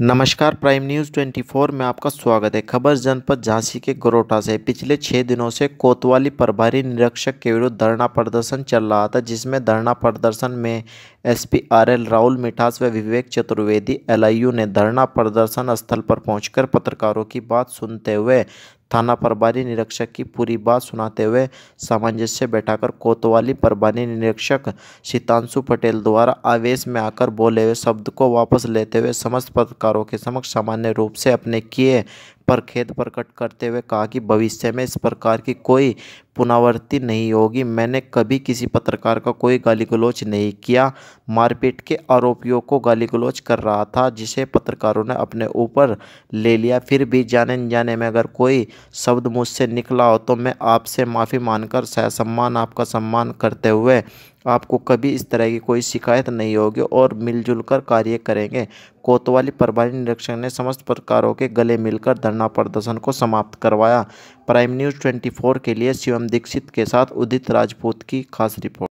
नमस्कार prime news 24 में आपका स्वागत है खबर जनपद झांसी के गोरोटा से पिछले छः दिनों से कोतवाली प्रभारी निरीक्षक के विरुद्ध धरना प्रदर्शन चल रहा था जिसमें धरना प्रदर्शन में एसपी आरएल राहुल मिठास व विवेक चतुर्वेदी एलआईयू ने धरना प्रदर्शन स्थल पर पहुंचकर पत्रकारों की बात सुनते हुए थाना प्रभारी निरीक्षक की पूरी बात सुनाते हुए सामंजस्य बैठाकर कोतवाली प्रभारी निरीक्षक शीतांशु पटेल द्वारा आवेश में आकर बोले हुए शब्द को वापस लेते हुए समस्त पत्रकारों के समक्ष सामान्य रूप से अपने किए पर खेद प्रकट करते हुए कहा कि भविष्य में इस प्रकार की कोई पुनरावृत्ति नहीं होगी मैंने कभी किसी पत्रकार का कोई गाली गलोच नहीं किया मारपीट के आरोपियों को गाली गलोच कर रहा था जिसे पत्रकारों ने अपने ऊपर ले लिया फिर भी जाने जाने में अगर कोई शब्द मुझसे निकला हो तो मैं आपसे माफ़ी मानकर सम्मान आपका सम्मान करते हुए आपको कभी इस तरह की कोई शिकायत नहीं होगी और मिलजुल कर कार्य करेंगे कोतवाली प्रभारी निरीक्षक ने समस्त प्रकारों के गले मिलकर धरना प्रदर्शन को समाप्त करवाया प्राइम न्यूज़ 24 के लिए शिवम दीक्षित के साथ उदित राजपूत की खास रिपोर्ट